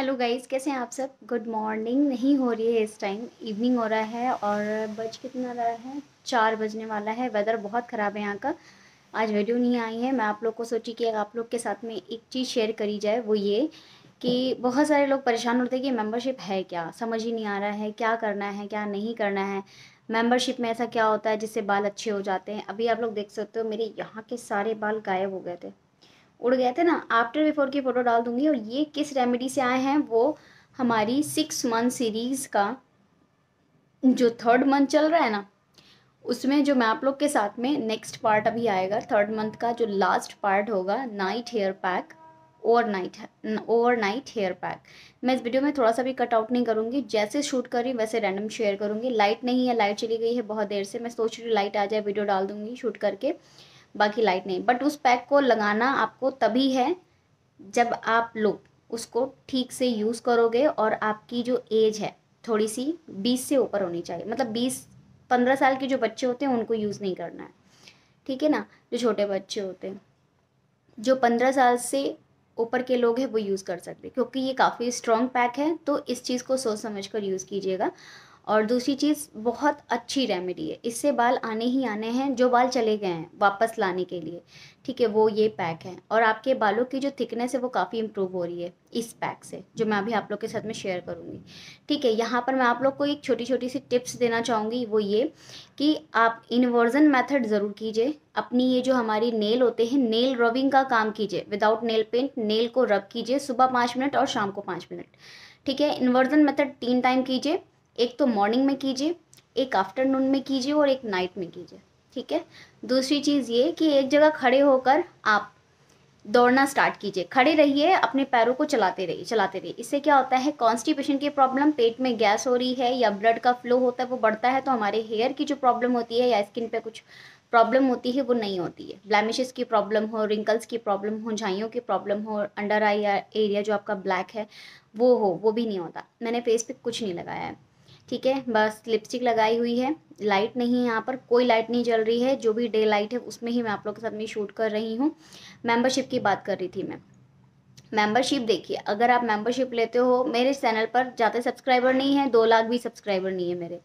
hello guys कैसे हैं आप सब गुड मॉर्निंग नहीं हो रही है इस टाइम इवनिंग हो रहा है और बज कितना रहा है चार बजने वाला है वेदर बहुत ख़राब है यहाँ का आज वीडियो नहीं आई है मैं आप लोग को सोची कि आप लोग के साथ में एक चीज़ शेयर करी जाए वो ये कि बहुत सारे लोग परेशान होते हैं कि मेम्बरशिप है क्या समझ ही नहीं आ रहा है क्या करना है क्या नहीं करना है मेम्बरशिप में ऐसा क्या होता है जिससे बाल अच्छे हो जाते हैं अभी आप लोग देख सकते हो मेरे यहाँ के सारे बाल गायब हो गए थे उड़ गए थे ना आफ्टर बिफोर की फ़ोटो डाल दूंगी और ये किस रेमेडी से आए हैं वो हमारी सिक्स मंथ सीरीज़ का जो थर्ड मंथ चल रहा है ना उसमें जो मैं आप लोग के साथ में नेक्स्ट पार्ट अभी आएगा थर्ड मंथ का जो लास्ट पार्ट होगा night hair pack over night over night hair pack मैं इस वीडियो में थोड़ा सा भी कट आउट नहीं करूँगी जैसे शूट कर रही वैसे रैंडम शेयर करूँगी लाइट नहीं है लाइट चली गई है बहुत देर से मैं सोच रही हूँ लाइट आ जाए वीडियो डाल दूँगी शूट करके बाकी लाइट नहीं बट उस पैक को लगाना आपको तभी है जब आप लोग उसको ठीक से यूज़ करोगे और आपकी जो एज है थोड़ी सी बीस से ऊपर होनी चाहिए मतलब बीस पंद्रह साल के जो बच्चे होते हैं उनको यूज़ नहीं करना है ठीक है ना जो छोटे बच्चे होते हैं जो पंद्रह साल से ऊपर के लोग हैं वो यूज़ कर सकते क्योंकि ये काफ़ी स्ट्रॉन्ग पैक है तो इस चीज़ को सोच समझ कर यूज़ कीजिएगा और दूसरी चीज़ बहुत अच्छी रेमेडी है इससे बाल आने ही आने हैं जो बाल चले गए हैं वापस लाने के लिए ठीक है वो ये पैक है और आपके बालों की जो थिकनेस है वो काफ़ी इम्प्रूव हो रही है इस पैक से जो मैं अभी आप लोग के साथ में शेयर करूँगी ठीक है यहाँ पर मैं आप लोग को एक छोटी छोटी सी टिप्स देना चाहूँगी वो ये कि आप इन्वर्जन मेथड ज़रूर कीजिए अपनी ये जो हमारी नेल होते हैं नेल रबिंग का काम कीजिए विदाउट नेल पेंट नेल को रब कीजिए सुबह पाँच मिनट और शाम को पाँच मिनट ठीक है इन्वर्जन मेथड तीन टाइम कीजिए एक तो मॉर्निंग में कीजिए एक आफ्टरनून में कीजिए और एक नाइट में कीजिए ठीक है दूसरी चीज़ ये कि एक जगह खड़े होकर आप दौड़ना स्टार्ट कीजिए खड़े रहिए अपने पैरों को चलाते रहिए चलाते रहिए इससे क्या होता है कॉन्स्टिपेशन की प्रॉब्लम पेट में गैस हो रही है या ब्लड का फ्लो होता है वो बढ़ता है तो हमारे हेयर की जो प्रॉब्लम होती है या स्किन पे कुछ प्रॉब्लम होती है वो नहीं होती है ब्लैमिशेस की प्रॉब्लम हो रिंकल्स की प्रॉब्लम हो झाइयों की प्रॉब्लम हो अंडर आई एरिया जो आपका ब्लैक है वो हो वो भी नहीं होता मैंने फेस पे कुछ नहीं लगाया है ठीक है बस लिपस्टिक लगाई हुई है लाइट नहीं है यहाँ पर कोई लाइट नहीं जल रही है जो भी डे लाइट है उसमें ही मैं आप लोग के साथ में शूट कर रही हूँ मेंबरशिप की बात कर रही थी मैं मेंबरशिप देखिए अगर आप मेंबरशिप लेते हो मेरे चैनल पर ज़्यादा सब्सक्राइबर नहीं है दो लाख भी सब्सक्राइबर नहीं है मेरे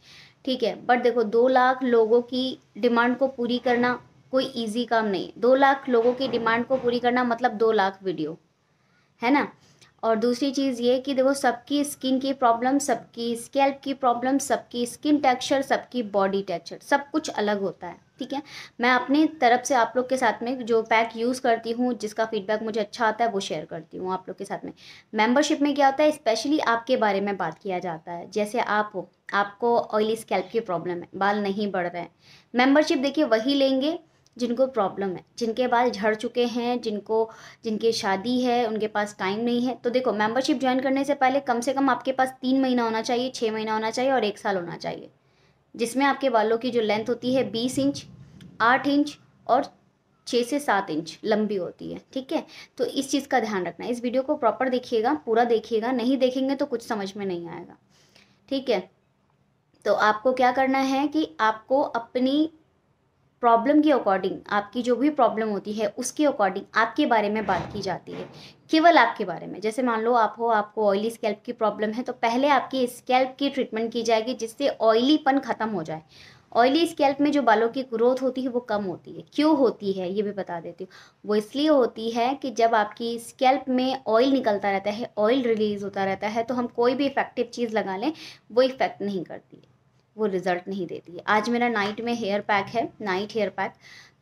ठीक है बट देखो दो लाख लोगों की डिमांड को पूरी करना कोई ईजी काम नहीं दो लाख लोगों की डिमांड को पूरी करना मतलब दो लाख वीडियो है ना और दूसरी चीज़ ये कि देखो सबकी स्किन की प्रॉब्लम सबकी स्कैल्प की प्रॉब्लम सबकी स्किन टेक्सचर सबकी बॉडी टेक्सचर सब कुछ अलग होता है ठीक है मैं अपनी तरफ से आप लोग के साथ में जो पैक यूज़ करती हूँ जिसका फीडबैक मुझे अच्छा आता है वो शेयर करती हूँ आप लोग के साथ में मेंबरशिप में क्या होता है स्पेशली आपके बारे में बात किया जाता है जैसे आप हो आपको ऑयली स्कैल्प की प्रॉब्लम है बाल नहीं बढ़ रहे हैं मेम्बरशिप देखिए वही लेंगे जिनको प्रॉब्लम है जिनके बाल झड़ चुके हैं जिनको जिनकी शादी है उनके पास टाइम नहीं है तो देखो मेंबरशिप ज्वाइन करने से पहले कम से कम आपके पास तीन महीना होना चाहिए छः महीना होना चाहिए और एक साल होना चाहिए जिसमें आपके बालों की जो लेंथ होती है बीस इंच आठ इंच और छः से सात इंच लंबी होती है ठीक है तो इस चीज़ का ध्यान रखना इस वीडियो को प्रॉपर देखिएगा पूरा देखिएगा नहीं देखेंगे तो कुछ समझ में नहीं आएगा ठीक है तो आपको क्या करना है कि आपको अपनी प्रॉब्लम के अकॉर्डिंग आपकी जो भी प्रॉब्लम होती है उसके अकॉर्डिंग आपके बारे में बात की जाती है केवल आपके बारे में जैसे मान लो आप हो आपको ऑयली स्कैल्प की प्रॉब्लम है तो पहले आपकी स्कैल्प की ट्रीटमेंट की जाएगी जिससे ऑयलीपन ख़त्म हो जाए ऑयली स्कैल्प में जो बालों की ग्रोथ होती है वो कम होती है क्यों होती है ये भी बता देती हूँ वो इसलिए होती है कि जब आपकी स्कैल्प में ऑयल निकलता रहता है ऑयल रिलीज होता रहता है तो हम कोई भी इफेक्टिव चीज़ लगा लें वो इफेक्ट नहीं करती है वो रिज़ल्ट नहीं देती है आज मेरा नाइट में हेयर पैक है नाइट हेयर पैक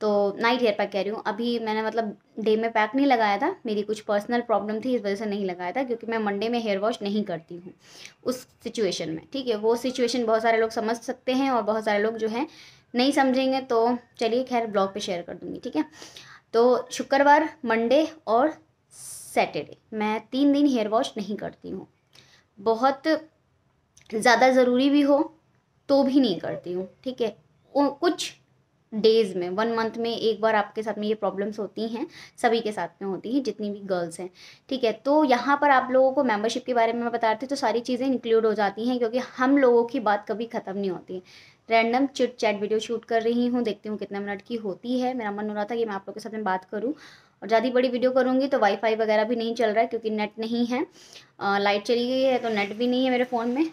तो नाइट हेयर पैक कह रही हूँ अभी मैंने मतलब डे में पैक नहीं लगाया था मेरी कुछ पर्सनल प्रॉब्लम थी इस वजह से नहीं लगाया था क्योंकि मैं मंडे में हेयर वॉश नहीं करती हूँ उस सिचुएशन में ठीक है वो सिचुएशन बहुत सारे लोग समझ सकते हैं और बहुत सारे लोग जो हैं नहीं समझेंगे तो चलिए खैर ब्लॉग पर शेयर कर दूँगी ठीक है तो शुक्रवार मंडे और सैटरडे मैं तीन दिन हेयर वॉश नहीं करती हूँ बहुत ज़्यादा ज़रूरी भी हो तो भी नहीं करती हूँ ठीक है कुछ डेज़ में वन मंथ में एक बार आपके साथ में ये प्रॉब्लम्स होती हैं सभी के साथ में होती हैं जितनी भी गर्ल्स हैं ठीक है तो यहाँ पर आप लोगों को मेंबरशिप के बारे में मैं बता रही तो सारी चीज़ें इंक्लूड हो जाती हैं क्योंकि हम लोगों की बात कभी ख़त्म नहीं होती है random chit chat video shoot कर रही हूँ देखती हूँ कितने मिनट की होती है मेरा मन हो रहा था कि मैं आप लोगों के साथ में बात करूँ और ज़्यादा बड़ी वीडियो करूँगी तो वाईफाई वगैरह भी नहीं चल रहा है क्योंकि नेट नहीं है लाइट चली गई है तो नेट भी नहीं है मेरे फ़ोन में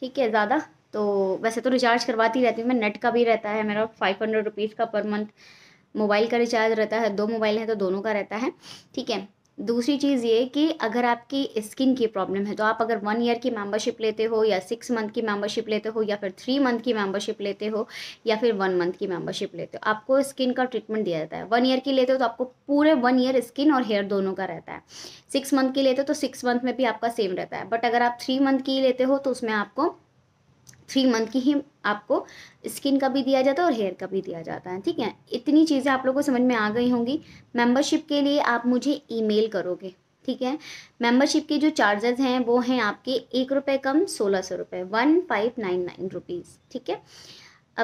ठीक है ज़्यादा तो वैसे तो रिचार्ज करवाती रहती हूँ मैं नेट का भी रहता है मेरा फाइव हंड्रेड रुपीज़ का पर मंथ मोबाइल का रिचार्ज रहता है दो मोबाइल हैं तो दोनों का रहता है ठीक है दूसरी चीज़ ये कि अगर आपकी स्किन की प्रॉब्लम है तो आप अगर वन ईयर की मेंबरशिप लेते हो या सिक्स मंथ की मेंबरशिप लेते हो या फिर थ्री मंथ की मेंबरशिप लेते हो या फिर वन मंथ की मेंबरशिप लेते हो आपको स्किन का ट्रीटमेंट दिया जाता है वन ईयर की लेते हो तो आपको पूरे वन ईयर स्किन और हेयर दोनों का रहता है सिक्स मंथ की लेते हो तो सिक्स मंथ में भी आपका सेम रहता है बट अगर आप थ्री मंथ की लेते हो तो उसमें आपको थ्री मंथ की ही आपको स्किन का भी दिया जाता है और हेयर का भी दिया जाता है ठीक है इतनी चीज़ें आप लोगों को समझ में आ गई होंगी मेंबरशिप के लिए आप मुझे ईमेल करोगे ठीक है मेंबरशिप के जो चार्जेस हैं वो हैं आपके एक रुपये कम सोलह सौ रुपये one five nine nine rupees ठीक है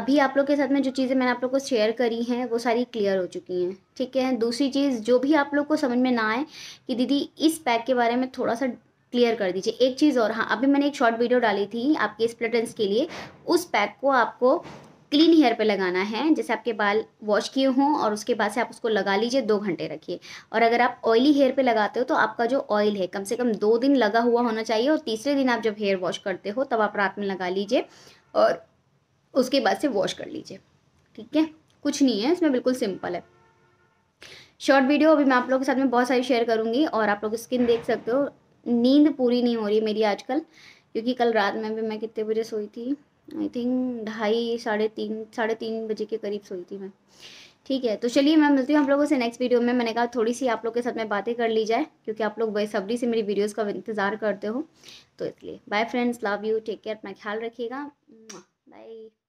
अभी आप लोग के साथ में जो चीज़ें मैंने आप लोग को शेयर करी हैं वो सारी क्लियर हो चुकी हैं ठीक है दूसरी चीज़ जो भी आप लोग को समझ में ना आए कि दीदी इस पैक के बारे में थोड़ा सा क्लियर कर दीजिए एक चीज़ और हाँ अभी मैंने एक शॉर्ट वीडियो डाली थी आपके स्प्लेटेंस के लिए उस पैक को आपको क्लीन हेयर पे लगाना है जैसे आपके बाल वॉश किए हों और उसके बाद से आप उसको लगा लीजिए दो घंटे रखिए और अगर आप ऑयली हेयर पे लगाते हो तो आपका जो ऑयल है कम से कम दो दिन लगा हुआ होना चाहिए और तीसरे दिन आप जब हेयर वॉश करते हो तब आप रात में लगा लीजिए और उसके बाद से वॉश कर लीजिए ठीक है कुछ नहीं है इसमें बिल्कुल सिंपल है शॉर्ट वीडियो अभी मैं आप लोगों के साथ में बहुत सारी शेयर करूँगी और आप लोग स्किन देख सकते हो नींद पूरी नहीं हो रही मेरी आजकल क्योंकि कल रात में भी मैं कितने बजे सोई थी आई थिंक ढाई साढ़े तीन साढ़े तीन बजे के करीब सोई थी मैं ठीक है तो चलिए मैं मिलती हूँ आप लोगों से नेक्स्ट वीडियो में मैंने कहा थोड़ी सी आप लोग के साथ में बातें कर ली जाए क्योंकि आप लोग बेसब्री से मेरी वीडियोज़ का इंतज़ार करते हो तो इसलिए bye friends love you take care अपना ख्याल रखिएगा बाय